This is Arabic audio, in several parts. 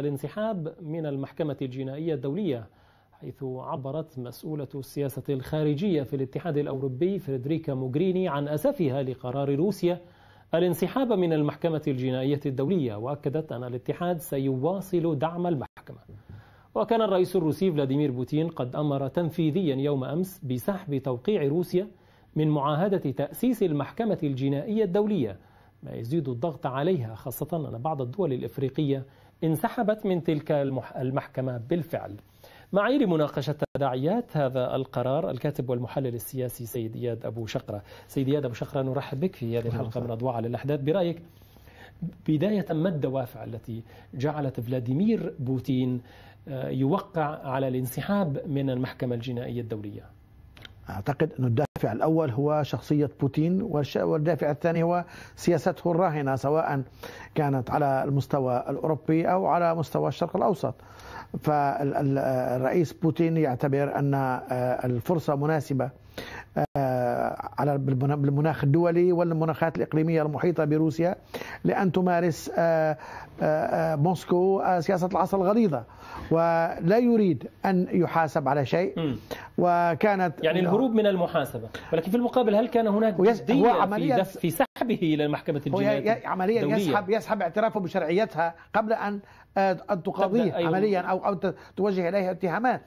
الانسحاب من المحكمة الجنائية الدولية حيث عبرت مسؤولة السياسة الخارجية في الاتحاد الأوروبي فريدريكا موغريني عن أسفها لقرار روسيا الانسحاب من المحكمة الجنائية الدولية وأكدت أن الاتحاد سيواصل دعم المحكمة وكان الرئيس الروسي فلاديمير بوتين قد أمر تنفيذيا يوم أمس بسحب توقيع روسيا من معاهدة تأسيس المحكمة الجنائية الدولية ما يزيد الضغط عليها خاصة أن بعض الدول الإفريقية انسحبت من تلك المحكمة بالفعل معايير مناقشة تداعيات هذا القرار الكاتب والمحلل السياسي سيد إياد أبو شقرة سيد إياد أبو شقرة نرحب بك في هذه الحلقة من أضواء على الأحداث برأيك بداية ما الدوافع التي جعلت فلاديمير بوتين آه، يوقع على الانسحاب من المحكمة الجنائية الدولية أعتقد أن الدافع الأول هو شخصية بوتين والدافع الثاني هو سياسته الراهنة سواء كانت على المستوى الأوروبي أو على مستوى الشرق الأوسط فالرئيس بوتين يعتبر أن آه، الفرصة مناسبة آه، على بالمناخ الدولي والمناخات الإقليمية المحيطة بروسيا لأن تمارس آه، آه، موسكو سياسة العصا الغليظة ولا يريد أن يحاسب على شيء وكانت يعني الهروب من المحاسبة ولكن في المقابل هل كان هناك جدية في, في سحبه إلى الجنائية الجنايات عمليا يسحب يسحب اعترافه بشرعيتها قبل أن أن تقاضيه أيوه. عمليا أو أو توجه إليه اتهامات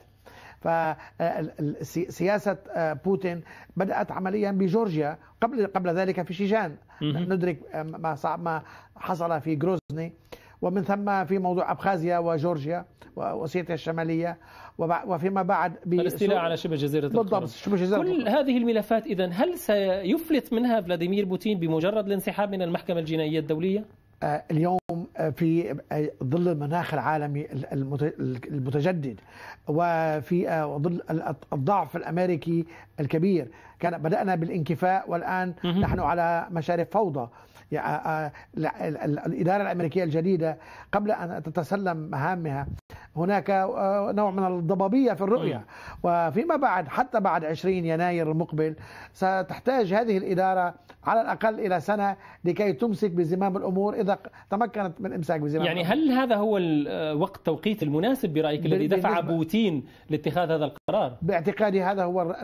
فسياسة آه، بوتين بدأت عمليا بجورجيا قبل قبل ذلك في شيشان ندرك آه، ما صعب ما حصل في جروزني ومن ثم في موضوع ابخازيا وجورجيا واوسيتيا الشماليه وفيما بعد الاستيلاء على شبه جزيره بالضبط شبه جزيره كل القرن. هذه الملفات اذا هل سيفلت منها فلاديمير بوتين بمجرد الانسحاب من المحكمه الجنائيه الدوليه؟ آه، اليوم في آه، ظل المناخ العالمي المتجدد وفي آه، ظل الضعف الامريكي الكبير كان بدأنا بالانكفاء والآن نحن على مشارف فوضى يعني الإدارة الأمريكية الجديدة قبل أن تتسلم مهامها هناك آه، نوع من الضبابية في الرؤية وفيما بعد حتى بعد 20 يناير المقبل ستحتاج هذه الإدارة على الأقل إلى سنة لكي تمسك بزمام الأمور إذا تمكنت من الإمساك بزمام يعني الأمور. هل هذا هو الوقت التوقيت المناسب برأيك الذي دفع بوتين لاتخاذ هذا القرار؟ باعتقادي هذا هو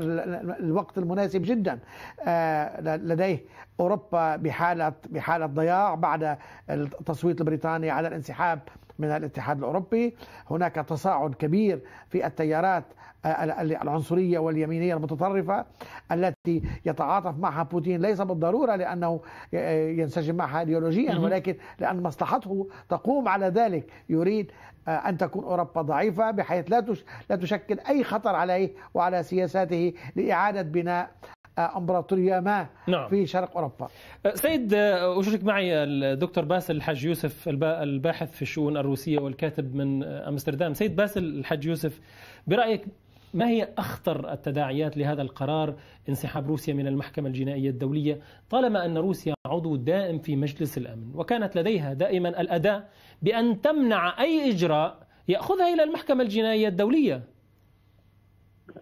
الوقت المناسب مناسب جدا آه، لديه اوروبا بحاله بحاله ضياع بعد التصويت البريطاني على الانسحاب من الاتحاد الأوروبي هناك تصاعد كبير في التيارات آه، العنصرية واليمينية المتطرفة التي يتعاطف معها بوتين ليس بالضرورة لأنه آه، ينسجم معها ايديولوجيا ولكن لأن مصلحته تقوم على ذلك يريد آه، أن تكون أوروبا ضعيفة بحيث لا لا تشكل أي خطر عليه وعلى سياساته لإعادة بناء آه، امبراطوريه ما نعم. في شرق اوروبا. آه، سيد آه، اشرك معي الدكتور باسل الحاج يوسف الباحث في الشؤون الروسيه والكاتب من امستردام، سيد باسل الحاج يوسف برايك ما هي اخطر التداعيات لهذا القرار انسحاب روسيا من المحكمه الجنائيه الدوليه طالما ان روسيا عضو دائم في مجلس الامن وكانت لديها دائما الاداه بان تمنع اي اجراء ياخذها الى المحكمه الجنائيه الدوليه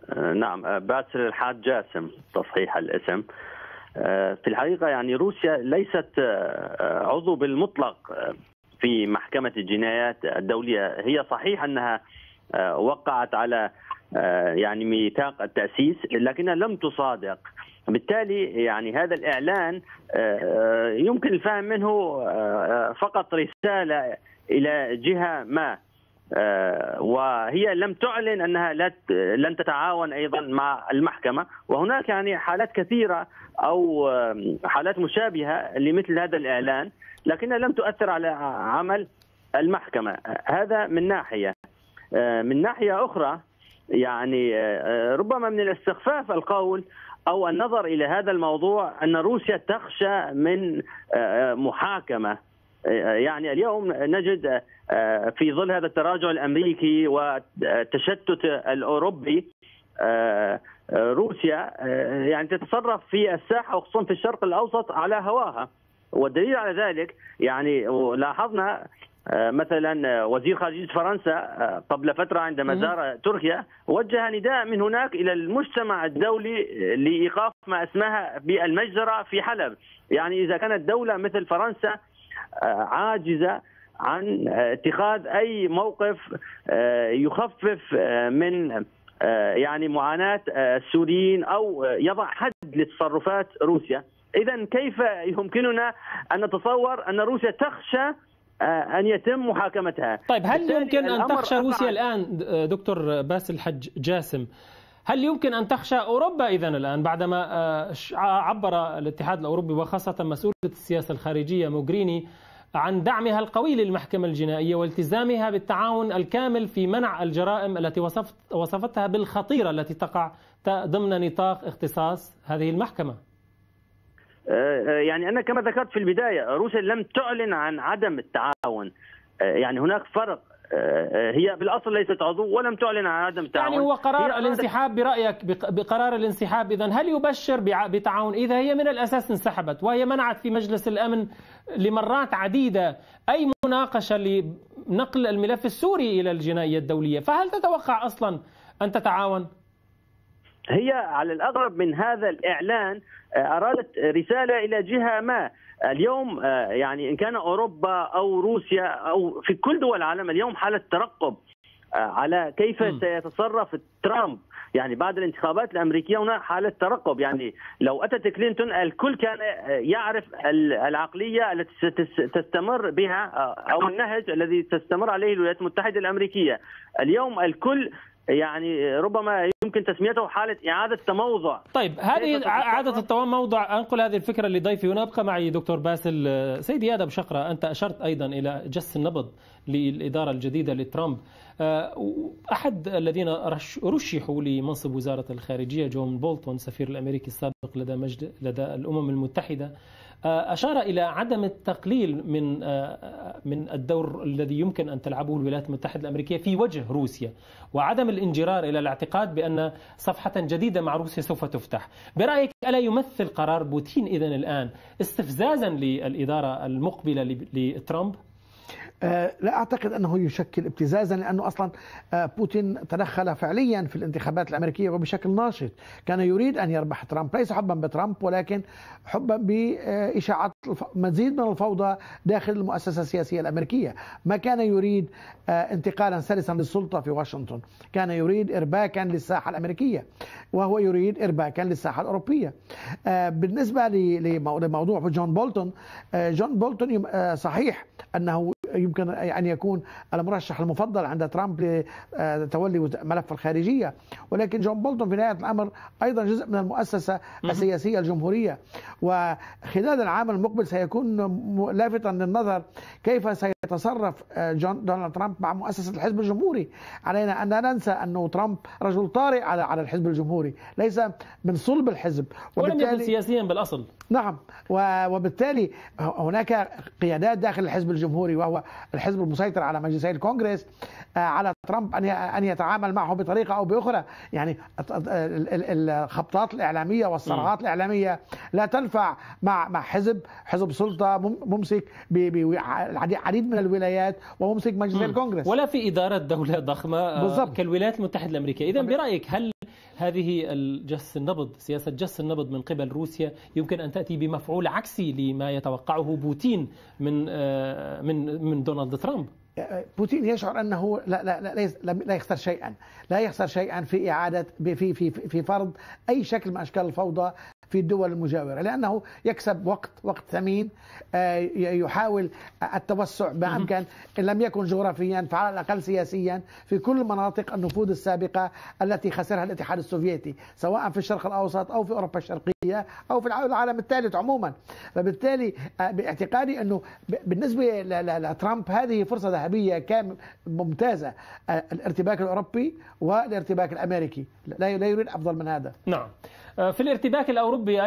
آه، نعم آه، باسل الحاج جاسم تصحيح الاسم آه، في الحقيقه يعني روسيا ليست عضو بالمطلق في محكمه الجنايات الدوليه هي صحيح انها وقعت على يعني ميثاق التاسيس لكنها لم تصادق بالتالي يعني هذا الاعلان يمكن الفهم منه فقط رساله الى جهه ما آه، وهي لم تعلن انها لن تتعاون ايضا مع المحكمه وهناك يعني حالات كثيره او حالات مشابهه لمثل هذا الاعلان لكنها لم تؤثر على عمل المحكمه هذا من ناحيه آه، من ناحيه اخرى يعني آه، ربما من الاستخفاف القول او النظر الى هذا الموضوع ان روسيا تخشى من محاكمه يعني اليوم نجد آه، في ظل هذا التراجع الامريكي والتشتت الاوروبي آه، روسيا آه، يعني تتصرف في الساحه وخصوصا في الشرق الاوسط على هواها والدليل على ذلك يعني لاحظنا مثلا وزير خارجيه فرنسا قبل فتره عندما زار تركيا وجه نداء من هناك الى المجتمع الدولي لايقاف ما اسماها بالمجزره في حلب يعني اذا كانت دوله مثل فرنسا آه، عاجزه عن اتخاذ اي موقف آه، يخفف آه، من يعني معاناه السوريين او يضع حد لتصرفات روسيا اذا كيف يمكننا ان نتصور ان روسيا تخشى ان يتم محاكمتها طيب هل يمكن ان تخشى روسيا الان دكتور باسل حج جاسم هل يمكن أن تخشى أوروبا إذا الآن بعدما آه، آه، عبر الاتحاد الأوروبي وخاصة مسؤولة السياسة الخارجية موغريني عن دعمها القوي للمحكمة الجنائية والتزامها بالتعاون الكامل في منع الجرائم التي وصفت وصفتها بالخطيرة التي تقع ضمن نطاق اختصاص هذه المحكمة آه، يعني أنا كما ذكرت في البداية روسيا لم تعلن عن عدم التعاون يعني هناك فرق آه، هي بالاصل ليست عضو ولم تعلن عن عدم التعاون يعني هو قرار الانسحاب برايك بقرار الانسحاب اذا هل يبشر بتعاون اذا هي من الاساس انسحبت وهي منعت في مجلس الامن لمرات عديده اي مناقشه لنقل الملف السوري الى الجنائيه الدوليه فهل تتوقع اصلا ان تتعاون؟ هي على الاغرب من هذا الاعلان آه، ارادت رساله الى جهه ما اليوم آه، يعني ان كان اوروبا او روسيا او في كل دول العالم اليوم حاله ترقب آه، على كيف سيتصرف ترامب يعني بعد الانتخابات الامريكيه هنا حاله ترقب يعني لو اتت كلينتون الكل كان يعرف العقليه التي ستستمر بها او النهج الذي تستمر عليه الولايات المتحده الامريكيه اليوم الكل يعني ربما يمكن تسميته حالة إعادة تموضع طيب هذه إعادة التموضع أنقل هذه الفكرة لضيفي هنا أبقى معي دكتور باسل آه، سيد إياد شقرة أنت أشرت أيضا إلى جس النبض للإدارة الجديدة لترامب آه، أحد الذين رشحوا لمنصب وزارة الخارجية جون بولتون سفير الأمريكي السابق لدى مجد لدى الأمم المتحدة آه، أشار إلى عدم التقليل من آه، من الدور الذي يمكن أن تلعبه الولايات المتحدة الأمريكية في وجه روسيا وعدم الانجرار إلى الاعتقاد بأن صفحة جديدة مع روسيا سوف تفتح برأيك ألا يمثل قرار بوتين إذا الآن استفزازا للإدارة المقبلة لترامب؟ آه، لا اعتقد انه يشكل ابتزازا لانه اصلا آه، بوتين تدخل فعليا في الانتخابات الامريكيه وبشكل ناشط، كان يريد ان يربح ترامب ليس حبا بترامب ولكن حبا باشاعات مزيد من الفوضى داخل المؤسسه السياسيه الامريكيه، ما كان يريد آه، انتقالا سلسا للسلطه في واشنطن، كان يريد ارباكا للساحه الامريكيه وهو يريد ارباكا للساحه الاوروبيه. بالنسبه لموضوع جون بولتون، جون بولتون صحيح انه يمكن أن يكون المرشح المفضل عند ترامب لتولي آه، ملف الخارجية ولكن جون بولتون في نهاية الأمر أيضا جزء من المؤسسة السياسية الجمهورية وخلال العام المقبل سيكون لافتا للنظر كيف سيتصرف آه، جون دونالد ترامب مع مؤسسة الحزب الجمهوري علينا أن لا ننسى أنه ترامب رجل طارئ على على الحزب الجمهوري ليس من صلب الحزب ولم يكن سياسيا بالأصل نعم وبالتالي هناك قيادات داخل الحزب الجمهوري وهو الحزب المسيطر على مجلسي الكونجرس آه، على ترامب ان ان يتعامل معه بطريقه او باخرى يعني الخبطات الاعلاميه والصراعات الاعلاميه لا تنفع مع مع حزب حزب سلطه ممسك بعديد من الولايات وممسك مجلس الكونجرس ولا في اداره دوله ضخمه آه، بالزبط. كالولايات المتحده الامريكيه اذا برايك هل هذه الجس النبض سياسة جس النبض من قبل روسيا يمكن أن تأتي بمفعول عكسي لما يتوقعه بوتين من آه، من من دونالد ترامب بوتين يشعر انه لا لا لا لا يخسر شيئا، لا يخسر شيئا في اعاده في في في فرض اي شكل من اشكال الفوضى في الدول المجاورة لأنه يكسب وقت وقت ثمين آه، يحاول التوسع بأمكان إن لم يكن جغرافيا فعلى الأقل سياسيا في كل مناطق النفوذ السابقة التي خسرها الاتحاد السوفيتي سواء في الشرق الأوسط أو في أوروبا الشرقية أو في العالم الثالث عموما فبالتالي آه، باعتقادي أنه بالنسبة لترامب هذه فرصة ذهبية كان ممتازة آه، الارتباك الأوروبي والارتباك الأمريكي لا يريد أفضل من هذا نعم آه، في الارتباك الأوروبي